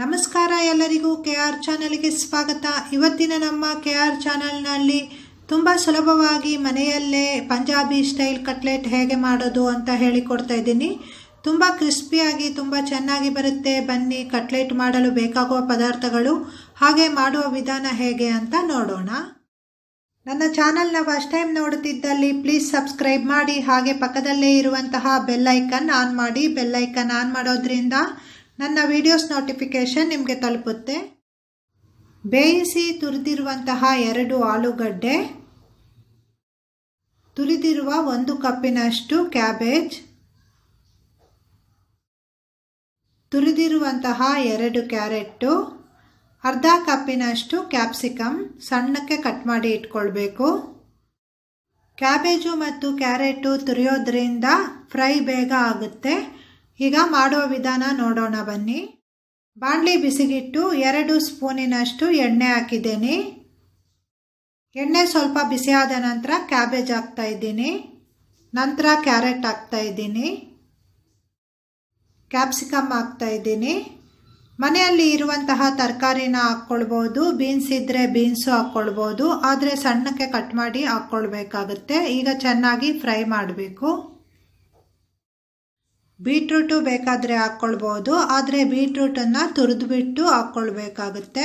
ನಮಸ್ಕಾರ ಎಲ್ಲರಿಗೂ K R ಚಾನಲ್ಗೆ ಸ್ವಾಗತ ಇವತ್ತಿನ ನಮ್ಮ ಕೆ ಆರ್ ಚಾನಲ್ನಲ್ಲಿ ತುಂಬ ಸುಲಭವಾಗಿ ಮನೆಯಲ್ಲೇ ಪಂಜಾಬಿ ಸ್ಟೈಲ್ ಕಟ್ಲೆಟ್ ಹೇಗೆ ಮಾಡೋದು ಅಂತ ಹೇಳಿಕೊಡ್ತಾ ಇದ್ದೀನಿ ತುಂಬ ಕ್ರಿಸ್ಪಿಯಾಗಿ ತುಂಬ ಚೆನ್ನಾಗಿ ಬರುತ್ತೆ ಬನ್ನಿ ಕಟ್ಲೆಟ್ ಮಾಡಲು ಬೇಕಾಗುವ ಪದಾರ್ಥಗಳು ಹಾಗೆ ಮಾಡುವ ವಿಧಾನ ಹೇಗೆ ಅಂತ ನೋಡೋಣ ನನ್ನ ಚಾನಲ್ನ ಫಸ್ಟ್ ಟೈಮ್ ನೋಡುತ್ತಿದ್ದಲ್ಲಿ ಪ್ಲೀಸ್ ಸಬ್ಸ್ಕ್ರೈಬ್ ಮಾಡಿ ಹಾಗೆ ಪಕ್ಕದಲ್ಲೇ ಇರುವಂತಹ ಬೆಲ್ಲೈಕನ್ ಆನ್ ಮಾಡಿ ಬೆಲ್ಲೈಕನ್ ಆನ್ ಮಾಡೋದ್ರಿಂದ ನನ್ನ ವಿಡಿಯೋಸ್ ನೋಟಿಫಿಕೇಷನ್ ನಿಮಗೆ ತಲುಪುತ್ತೆ ಬೇಯಿಸಿ ತುರಿದಿರುವಂತಹ ಎರಡು ಆಲೂಗಡ್ಡೆ ತುರಿದಿರುವ ಒಂದು ಕಪ್ಪಿನಷ್ಟು ಕ್ಯಾಬೇಜ್ ತುರಿದಿರುವಂತಹ ಎರಡು ಕ್ಯಾರೆಟ್ಟು ಅರ್ಧ ಕಪ್ಪಿನಷ್ಟು ಕ್ಯಾಪ್ಸಿಕಮ್ ಸಣ್ಣಕ್ಕೆ ಕಟ್ ಮಾಡಿ ಇಟ್ಕೊಳ್ಬೇಕು ಕ್ಯಾಬೇಜು ಮತ್ತು ಕ್ಯಾರೆಟು ತುರಿಯೋದ್ರಿಂದ ಫ್ರೈ ಬೇಗ ಆಗುತ್ತೆ ಈಗ ಮಾಡೋ ವಿಧಾನ ನೋಡೋಣ ಬನ್ನಿ ಬಾಣಲಿ ಬಿಸಿಗಿಟ್ಟು ಎರಡು ಸ್ಪೂನಿನಷ್ಟು ಎಣ್ಣೆ ಹಾಕಿದ್ದೀನಿ ಎಣ್ಣೆ ಸ್ವಲ್ಪ ಬಿಸಿಯಾದ ನಂತರ ಕ್ಯಾಬೇಜ್ ಹಾಕ್ತಾ ಇದ್ದೀನಿ ನಂತರ ಕ್ಯಾರೆಟ್ ಹಾಕ್ತಾ ಇದ್ದೀನಿ ಕ್ಯಾಪ್ಸಿಕಮ್ ಹಾಕ್ತಾ ಇದ್ದೀನಿ ಮನೆಯಲ್ಲಿ ಇರುವಂತಹ ತರಕಾರಿನ ಹಾಕ್ಕೊಳ್ಬೋದು ಬೀನ್ಸ್ ಇದ್ದರೆ ಬೀನ್ಸು ಹಾಕ್ಕೊಳ್ಬೋದು ಆದರೆ ಸಣ್ಣಕ್ಕೆ ಕಟ್ ಮಾಡಿ ಹಾಕ್ಕೊಳ್ಬೇಕಾಗುತ್ತೆ ಈಗ ಚೆನ್ನಾಗಿ ಫ್ರೈ ಮಾಡಬೇಕು ಬೀಟ್ರೂಟು ಬೇಕಾದರೆ ಹಾಕ್ಕೊಳ್ಬೋದು ಆದರೆ ಬೀಟ್ರೂಟನ್ನು ತುರಿದ್ಬಿಟ್ಟು ಹಾಕ್ಕೊಳ್ಬೇಕಾಗುತ್ತೆ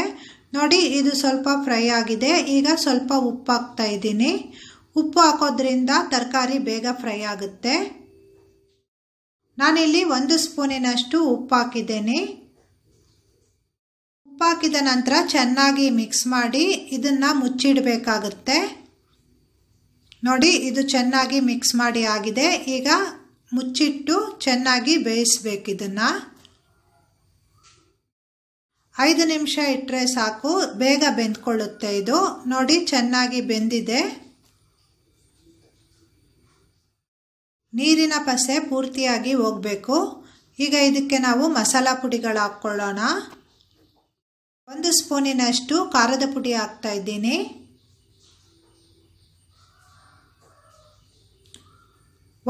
ನೋಡಿ ಇದು ಸ್ವಲ್ಪ ಫ್ರೈ ಆಗಿದೆ ಈಗ ಸ್ವಲ್ಪ ಉಪ್ಪು ಹಾಕ್ತಾ ಇದ್ದೀನಿ ಉಪ್ಪು ಹಾಕೋದ್ರಿಂದ ತರಕಾರಿ ಬೇಗ ಫ್ರೈ ಆಗುತ್ತೆ ನಾನಿಲ್ಲಿ ಒಂದು ಸ್ಪೂನಿನಷ್ಟು ಉಪ್ಪು ಹಾಕಿದ್ದೇನೆ ಉಪ್ಪು ಹಾಕಿದ ನಂತರ ಚೆನ್ನಾಗಿ ಮಿಕ್ಸ್ ಮಾಡಿ ಇದನ್ನು ಮುಚ್ಚಿಡಬೇಕಾಗುತ್ತೆ ನೋಡಿ ಇದು ಚೆನ್ನಾಗಿ ಮಿಕ್ಸ್ ಮಾಡಿ ಆಗಿದೆ ಈಗ ಮುಚ್ಚಿಟ್ಟು ಚೆನ್ನಾಗಿ ಇದನ್ನು ಐದು ನಿಮಿಷ ಇಟ್ಟರೆ ಸಾಕು ಬೇಗ ಬೆಂದ್ಕೊಳ್ಳುತ್ತೆ ಇದು ನೋಡಿ ಚೆನ್ನಾಗಿ ಬೆಂದಿದೆ ನೀರಿನ ಪಸೆ ಪೂರ್ತಿಯಾಗಿ ಹೋಗಬೇಕು ಈಗ ಇದಕ್ಕೆ ನಾವು ಮಸಾಲ ಪುಡಿಗಳು ಹಾಕ್ಕೊಳ್ಳೋಣ ಒಂದು ಸ್ಪೂನಿನಷ್ಟು ಖಾರದ ಪುಡಿ ಹಾಕ್ತಾ ಇದ್ದೀನಿ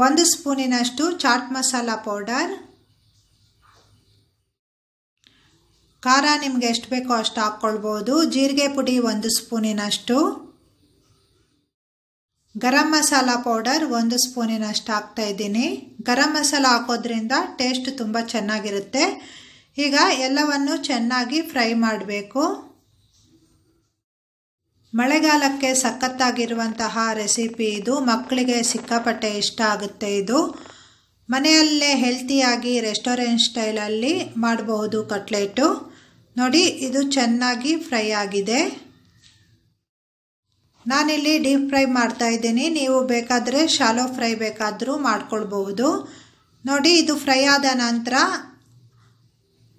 ಒಂದು ಸ್ಪೂನಿನಷ್ಟು ಚಾಟ್ ಮಸಾಲ ಪೌಡರ್ ಖಾರ ನಿಮಗೆ ಎಷ್ಟು ಬೇಕೋ ಅಷ್ಟು ಹಾಕ್ಕೊಳ್ಬೋದು ಜೀರಿಗೆ ಪುಡಿ ಒಂದು ಸ್ಪೂನಿನಷ್ಟು ಗರಂ ಮಸಾಲ ಪೌಡರ್ ಒಂದು ಸ್ಪೂನಿನಷ್ಟು ಹಾಕ್ತಾ ಇದ್ದೀನಿ ಗರಂ ಮಸಾಲ ಹಾಕೋದ್ರಿಂದ ಟೇಸ್ಟ್ ತುಂಬ ಚೆನ್ನಾಗಿರುತ್ತೆ ಈಗ ಎಲ್ಲವನ್ನು ಚೆನ್ನಾಗಿ ಫ್ರೈ ಮಾಡಬೇಕು ಮಳೆಗಾಲಕ್ಕೆ ಸಖತ್ತಾಗಿರುವಂತಹ ರೆಸಿಪಿ ಇದು ಮಕ್ಕಳಿಗೆ ಸಿಕ್ಕಾಪಟ್ಟೆ ಇಷ್ಟ ಆಗುತ್ತೆ ಇದು ಮನೆಯಲ್ಲೇ ಹೆಲ್ತಿಯಾಗಿ ರೆಸ್ಟೋರೆಂಟ್ ಸ್ಟೈಲಲ್ಲಿ ಮಾಡಬಹುದು ಕಟ್ಲೆಟು ನೋಡಿ ಇದು ಚೆನ್ನಾಗಿ ಫ್ರೈ ಆಗಿದೆ ನಾನಿಲ್ಲಿ ಡೀಪ್ ಫ್ರೈ ಮಾಡ್ತಾ ಇದ್ದೀನಿ ನೀವು ಬೇಕಾದರೆ ಶಾಲೋ ಫ್ರೈ ಬೇಕಾದರೂ ಮಾಡ್ಕೊಳ್ಬಹುದು ನೋಡಿ ಇದು ಫ್ರೈ ಆದ ನಂತರ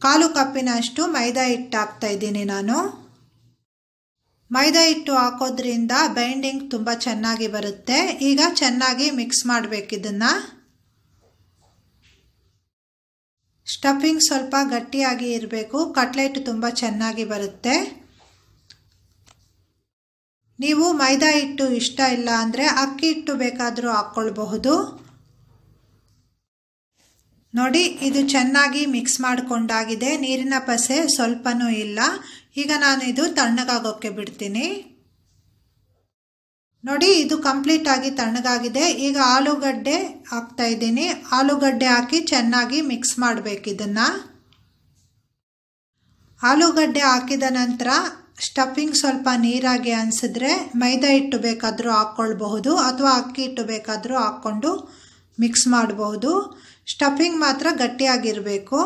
ಕಾಲು ಕಪ್ಪಿನಷ್ಟು ಮೈದಾ ಹಿಟ್ಟು ಹಾಕ್ತಾಯಿದ್ದೀನಿ ಇದ್ದೀನಿ ನಾನು ಮೈದಾ ಹಿಟ್ಟು ಹಾಕೋದ್ರಿಂದ ಬೈಂಡಿಂಗ್ ತುಂಬ ಚೆನ್ನಾಗಿ ಬರುತ್ತೆ ಈಗ ಚೆನ್ನಾಗಿ ಮಿಕ್ಸ್ ಮಾಡಬೇಕು ಸ್ಟಫಿಂಗ್ ಸ್ವಲ್ಪ ಗಟ್ಟಿಯಾಗಿ ಇರಬೇಕು ಕಟ್ಲೆಟ್ ತುಂಬ ಚೆನ್ನಾಗಿ ಬರುತ್ತೆ ನೀವು ಮೈದಾ ಹಿಟ್ಟು ಇಷ್ಟ ಇಲ್ಲ ಅಂದರೆ ಅಕ್ಕಿ ಹಿಟ್ಟು ಬೇಕಾದರೂ ಹಾಕ್ಕೊಳ್ಬಹುದು ನೋಡಿ ಇದು ಚೆನ್ನಾಗಿ ಮಿಕ್ಸ್ ಮಾಡಿಕೊಂಡಾಗಿದೆ ನೀರಿನ ಪಸೆ ಸ್ವಲ್ಪನೂ ಇಲ್ಲ ಈಗ ನಾನು ಇದು ತಣ್ಣಗಾಗೋಕ್ಕೆ ಬಿಡ್ತೀನಿ ನೋಡಿ ಇದು ಕಂಪ್ಲೀಟ್ ಆಗಿ ತಣ್ಣಗಾಗಿದೆ ಈಗ ಆಲೂಗಡ್ಡೆ ಹಾಕ್ತಾ ಇದ್ದೀನಿ ಆಲೂಗಡ್ಡೆ ಹಾಕಿ ಚೆನ್ನಾಗಿ ಮಿಕ್ಸ್ ಮಾಡಬೇಕು ಇದನ್ನು ಆಲೂಗಡ್ಡೆ ಹಾಕಿದ ನಂತರ ಸ್ಟಫಿಂಗ್ ಸ್ವಲ್ಪ ನೀರಾಗಿ ಅನಿಸಿದ್ರೆ ಮೈದಾ ಹಿಟ್ಟು ಬೇಕಾದರೂ ಹಾಕ್ಕೊಳ್ಬಹುದು ಅಥವಾ ಅಕ್ಕಿ ಹಿಟ್ಟು ಬೇಕಾದರೂ ಹಾಕ್ಕೊಂಡು ಮಿಕ್ಸ್ ಮಾಡಬಹುದು ಸ್ಟಫಿಂಗ್ ಮಾತ್ರ ಗಟ್ಟಿಯಾಗಿರಬೇಕು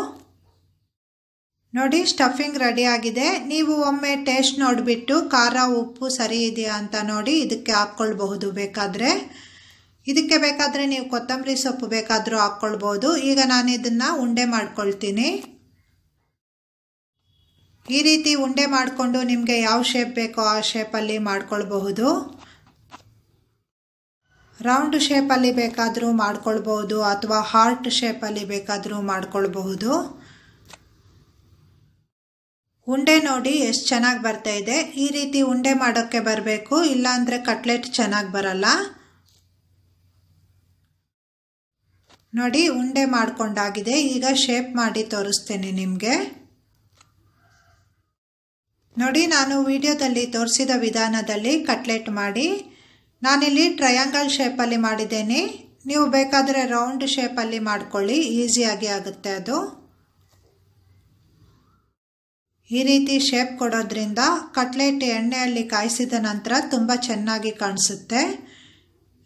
ನೋಡಿ ಸ್ಟಫಿಂಗ್ ರೆಡಿ ಆಗಿದೆ ನೀವು ಒಮ್ಮೆ ಟೇಸ್ಟ್ ನೋಡಿಬಿಟ್ಟು ಖಾರ ಉಪ್ಪು ಸರಿ ಇದೆಯಾ ಅಂತ ನೋಡಿ ಇದಕ್ಕೆ ಹಾಕ್ಕೊಳ್ಬಹುದು ಬೇಕಾದರೆ ಇದಕ್ಕೆ ಬೇಕಾದರೆ ನೀವು ಕೊತ್ತಂಬರಿ ಸೊಪ್ಪು ಬೇಕಾದರೂ ಹಾಕ್ಕೊಳ್ಬೋದು ಈಗ ನಾನು ಇದನ್ನು ಉಂಡೆ ಮಾಡ್ಕೊಳ್ತೀನಿ ಈ ರೀತಿ ಉಂಡೆ ಮಾಡಿಕೊಂಡು ನಿಮಗೆ ಯಾವ ಶೇಪ್ ಬೇಕೋ ಆ ಶೇಪಲ್ಲಿ ಮಾಡ್ಕೊಳ್ಬಹುದು ರೌಂಡ್ ಶೇಪಲ್ಲಿ ಬೇಕಾದರೂ ಮಾಡ್ಕೊಳ್ಬೋದು ಅಥವಾ ಹಾರ್ಟ್ ಶೇಪಲ್ಲಿ ಬೇಕಾದರೂ ಮಾಡ್ಕೊಳ್ಬಹುದು ಉಂಡೆ ನೋಡಿ ಎಷ್ಟು ಚೆನ್ನಾಗಿ ಬರ್ತಾ ಇದೆ ಈ ರೀತಿ ಉಂಡೆ ಮಾಡೋಕ್ಕೆ ಬರಬೇಕು ಇಲ್ಲಾಂದರೆ ಕಟ್ಲೆಟ್ ಚೆನ್ನಾಗಿ ಬರಲ್ಲ ನೋಡಿ ಉಂಡೆ ಮಾಡಿಕೊಂಡಾಗಿದೆ ಈಗ ಶೇಪ್ ಮಾಡಿ ತೋರಿಸ್ತೇನೆ ನಿಮಗೆ ನೋಡಿ ನಾನು ವಿಡಿಯೋದಲ್ಲಿ ತೋರಿಸಿದ ವಿಧಾನದಲ್ಲಿ ಕಟ್ಲೆಟ್ ಮಾಡಿ ನಾನಿಲ್ಲಿ ಟ್ರಯಾಂಗಲ್ ಶೇಪಲ್ಲಿ ಮಾಡಿದ್ದೇನೆ ನೀವು ಬೇಕಾದರೆ ರೌಂಡ್ ಶೇಪಲ್ಲಿ ಮಾಡಿಕೊಳ್ಳಿ ಈಸಿಯಾಗಿ ಆಗುತ್ತೆ ಅದು ಈ ರೀತಿ ಶೇಪ್ ಕೊಡೋದ್ರಿಂದ ಕಟ್ಲೆಟ್ ಎಣ್ಣೆಯಲ್ಲಿ ಕಾಯಿಸಿದ ನಂತರ ತುಂಬ ಚೆನ್ನಾಗಿ ಕಾಣಿಸುತ್ತೆ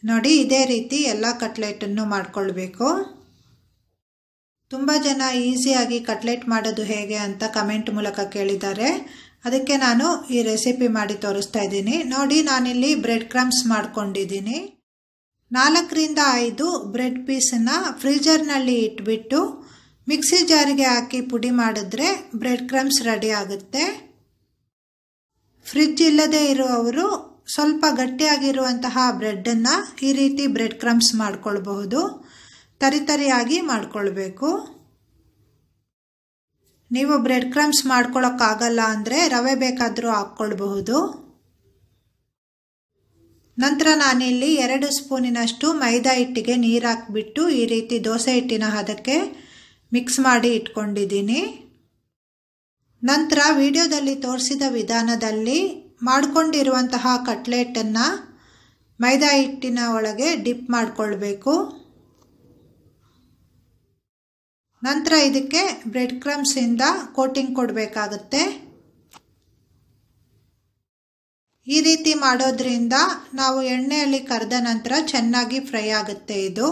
ನೋಡಿ ಇದೇ ರೀತಿ ಎಲ್ಲ ಕಟ್ಲೆಟನ್ನು ಮಾಡಿಕೊಳ್ಬೇಕು ತುಂಬ ಜನ ಈಸಿಯಾಗಿ ಕಟ್ಲೆಟ್ ಮಾಡೋದು ಹೇಗೆ ಅಂತ ಕಮೆಂಟ್ ಮೂಲಕ ಕೇಳಿದ್ದಾರೆ ಅದಕ್ಕೆ ನಾನು ಈ ರೆಸಿಪಿ ಮಾಡಿ ತೋರಿಸ್ತಾ ಇದ್ದೀನಿ ನೋಡಿ ನಾನಿಲ್ಲಿ ಬ್ರೆಡ್ ಕ್ರಮ್ಸ್ ಮಾಡ್ಕೊಂಡಿದ್ದೀನಿ ನಾಲ್ಕರಿಂದ ಐದು ಬ್ರೆಡ್ ಪೀಸನ್ನು ಫ್ರೀಜರ್ನಲ್ಲಿ ಇಟ್ಬಿಟ್ಟು ಮಿಕ್ಸಿ ಜಾರಿಗೆ ಹಾಕಿ ಪುಡಿ ಮಾಡಿದ್ರೆ ಬ್ರೆಡ್ ಕ್ರಮ್ಸ್ ರೆಡಿ ಆಗುತ್ತೆ ಫ್ರಿಜ್ ಇಲ್ಲದೆ ಇರುವವರು ಸ್ವಲ್ಪ ಗಟ್ಟಿಯಾಗಿರುವಂತಹ ಬ್ರೆಡ್ಡನ್ನು ಈ ರೀತಿ ಬ್ರೆಡ್ ಕ್ರಮ್ಸ್ ಮಾಡ್ಕೊಳ್ಬಹುದು ತರಿತರಿಯಾಗಿ ಮಾಡಿಕೊಳ್ಬೇಕು ನೀವು ಬ್ರೆಡ್ ಕ್ರಮ್ಸ್ ಮಾಡ್ಕೊಳ್ಳೋಕ್ಕಾಗಲ್ಲ ಅಂದರೆ ರವೆ ಬೇಕಾದರೂ ಹಾಕ್ಕೊಳ್ಬಹುದು ನಂತರ ನಾನಿಲ್ಲಿ ಎರಡು ಸ್ಪೂನಿನಷ್ಟು ಮೈದಾ ಹಿಟ್ಟಿಗೆ ನೀರು ಹಾಕಿಬಿಟ್ಟು ಈ ರೀತಿ ದೋಸೆ ಹಿಟ್ಟಿನ ಅದಕ್ಕೆ ಮಿಕ್ಸ್ ಮಾಡಿ ಇಟ್ಕೊಂಡಿದ್ದೀನಿ ನಂತರ ವಿಡಿಯೋದಲ್ಲಿ ತೋರಿಸಿದ ವಿಧಾನದಲ್ಲಿ ಮಾಡಿಕೊಂಡಿರುವಂತಹ ಕಟ್ಲೆಟನ್ನು ಮೈದಾ ಹಿಟ್ಟಿನ ಒಳಗೆ ಡಿಪ್ ಮಾಡಿಕೊಳ್ಬೇಕು ನಂತರ ಇದಕ್ಕೆ ಬ್ರೆಡ್ ಕ್ರಮ್ಸಿಂದ ಕೋಟಿಂಗ್ ಕೊಡಬೇಕಾಗುತ್ತೆ ಈ ರೀತಿ ಮಾಡೋದ್ರಿಂದ ನಾವು ಎಣ್ಣೆಯಲ್ಲಿ ಕರೆದ ನಂತರ ಚೆನ್ನಾಗಿ ಫ್ರೈ ಆಗುತ್ತೆ ಇದು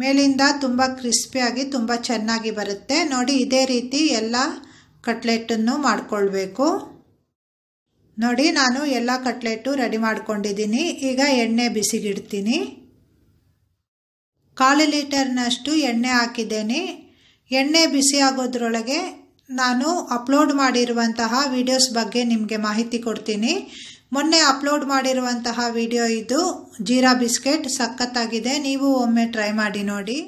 ಮೇಲಿಂದ ತುಂಬ ಕ್ರಿಸ್ಪಿಯಾಗಿ ತುಂಬ ಚೆನ್ನಾಗಿ ಬರುತ್ತೆ ನೋಡಿ ಇದೇ ರೀತಿ ಎಲ್ಲ ಕಟ್ಲೆಟನ್ನು ಮಾಡಿಕೊಳ್ಬೇಕು ನೋಡಿ ನಾನು ಎಲ್ಲ ಕಟ್ಲೆಟು ರೆಡಿ ಮಾಡ್ಕೊಂಡಿದ್ದೀನಿ ಈಗ ಎಣ್ಣೆ ಬಿಸಿಗಿಡ್ತೀನಿ ಕಾಲು ಲೀಟರ್ನಷ್ಟು ಎಣ್ಣೆ ಹಾಕಿದ್ದೇನೆ ಎಣ್ಣೆ ಬಿಸಿ ಆಗೋದ್ರೊಳಗೆ ನಾನು ಅಪ್ಲೋಡ್ ಮಾಡಿರುವಂತಹ ವಿಡಿಯೋಸ್ ಬಗ್ಗೆ ನಿಮಗೆ ಮಾಹಿತಿ ಕೊಡ್ತೀನಿ ಮೊನ್ನೆ ಅಪ್ಲೋಡ್ ಮಾಡಿರುವಂತಹ ವಿಡಿಯೋ ಇದು ಜೀರಾ ಬಿಸ್ಕೆಟ್ ಸಖತ್ತಾಗಿದೆ ನೀವು ಒಮ್ಮೆ ಟ್ರೈ ಮಾಡಿ ನೋಡಿ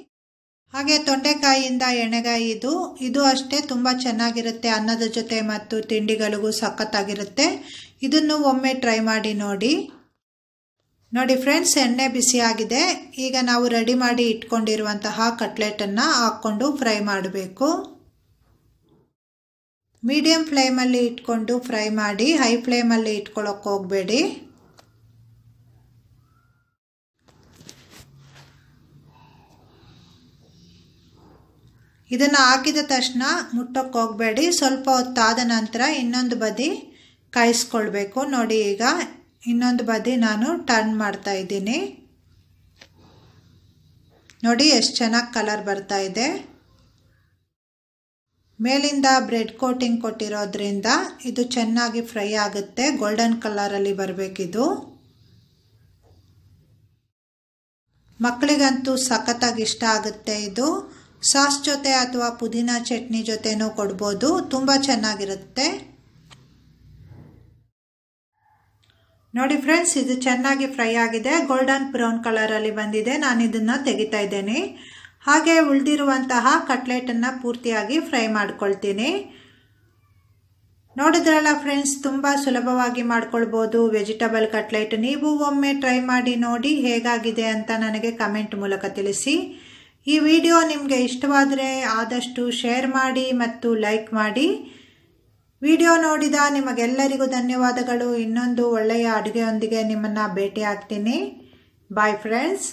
ಹಾಗೆ ತೊಂಡೆಕಾಯಿಯಿಂದ ಎಣೆಗಾಯಿ ಇದು ಇದು ಅಷ್ಟೇ ತುಂಬ ಚೆನ್ನಾಗಿರುತ್ತೆ ಅನ್ನದ ಜೊತೆ ಮತ್ತು ತಿಂಡಿಗಳಿಗೂ ಸಖತ್ತಾಗಿರುತ್ತೆ ಇದನ್ನು ಒಮ್ಮೆ ಟ್ರೈ ಮಾಡಿ ನೋಡಿ ನೋಡಿ ಫ್ರೆಂಡ್ಸ್ ಎಣ್ಣೆ ಬಿಸಿಯಾಗಿದೆ ಈಗ ನಾವು ರೆಡಿ ಮಾಡಿ ಇಟ್ಕೊಂಡಿರುವಂತಹ ಕಟ್ಲೆಟನ್ನು ಹಾಕ್ಕೊಂಡು ಫ್ರೈ ಮಾಡಬೇಕು ಮೀಡಿಯಂ ಫ್ಲೇಮಲ್ಲಿ ಇಟ್ಕೊಂಡು ಫ್ರೈ ಮಾಡಿ ಹೈ ಫ್ಲೇಮಲ್ಲಿ ಇಟ್ಕೊಳ್ಳೋಕೆ ಹೋಗಬೇಡಿ ಇದನ್ನು ಹಾಕಿದ ತಕ್ಷಣ ಮುಟ್ಟೋಕೆ ಹೋಗಬೇಡಿ ಸ್ವಲ್ಪ ಹೊತ್ತಾದ ನಂತರ ಇನ್ನೊಂದು ಬದಿ ಕಾಯಿಸ್ಕೊಳ್ಬೇಕು ನೋಡಿ ಈಗ ಇನ್ನೊಂದು ಬದಿ ನಾನು ಟರ್ನ್ ಮಾಡ್ತಾ ಇದ್ದೀನಿ ನೋಡಿ ಎಷ್ಟು ಚೆನ್ನಾಗಿ ಕಲರ್ ಬರ್ತಾ ಇದೆ ಮೇಲಿಂದ ಬ್ರೆಡ್ ಕೋಟಿಂಗ್ ಕೊಟ್ಟಿರೋದ್ರಿಂದ ಇದು ಚೆನ್ನಾಗಿ ಫ್ರೈ ಆಗುತ್ತೆ ಗೋಲ್ಡನ್ ಕಲರಲ್ಲಿ ಬರಬೇಕಿದು ಮಕ್ಕಳಿಗಂತೂ ಸಖತ್ತಾಗಿ ಇಷ್ಟ ಆಗುತ್ತೆ ಇದು ಸಾಸ್ ಜೊತೆ ಅಥವಾ ಪುದೀನ ಚಟ್ನಿ ಜೊತೆನೂ ಕೊಡ್ಬೋದು ತುಂಬ ಚೆನ್ನಾಗಿರುತ್ತೆ ನೋಡಿ ಫ್ರೆಂಡ್ಸ್ ಇದು ಚೆನ್ನಾಗಿ ಫ್ರೈ ಆಗಿದೆ ಗೋಲ್ಡನ್ ಬ್ರೌನ್ ಕಲರಲ್ಲಿ ಬಂದಿದೆ ನಾನು ಇದನ್ನು ತೆಗಿತಾ ಇದ್ದೇನೆ ಹಾಗೆ ಉಳಿದಿರುವಂತಹ ಕಟ್ಲೆಟನ್ನು ಪೂರ್ತಿಯಾಗಿ ಫ್ರೈ ಮಾಡ್ಕೊಳ್ತೀನಿ ನೋಡಿದ್ರಲ್ಲ ಫ್ರೆಂಡ್ಸ್ ತುಂಬ ಸುಲಭವಾಗಿ ಮಾಡ್ಕೊಳ್ಬೋದು ವೆಜಿಟಬಲ್ ಕಟ್ಲೆಟ್ ನೀವು ಒಮ್ಮೆ ಟ್ರೈ ಮಾಡಿ ನೋಡಿ ಹೇಗಾಗಿದೆ ಅಂತ ನನಗೆ ಕಮೆಂಟ್ ಮೂಲಕ ತಿಳಿಸಿ ಈ ವಿಡಿಯೋ ನಿಮಗೆ ಇಷ್ಟವಾದರೆ ಆದಷ್ಟು ಶೇರ್ ಮಾಡಿ ಮತ್ತು ಲೈಕ್ ಮಾಡಿ ವಿಡಿಯೋ ನೋಡಿದ ನಿಮಗೆಲ್ಲರಿಗೂ ಧನ್ಯವಾದಗಳು ಇನ್ನೊಂದು ಒಳ್ಳೆಯ ಅಡುಗೆಯೊಂದಿಗೆ ನಿಮ್ಮನ್ನು ಭೇಟಿ ಆಗ್ತೀನಿ ಬಾಯ್ ಫ್ರೆಂಡ್ಸ್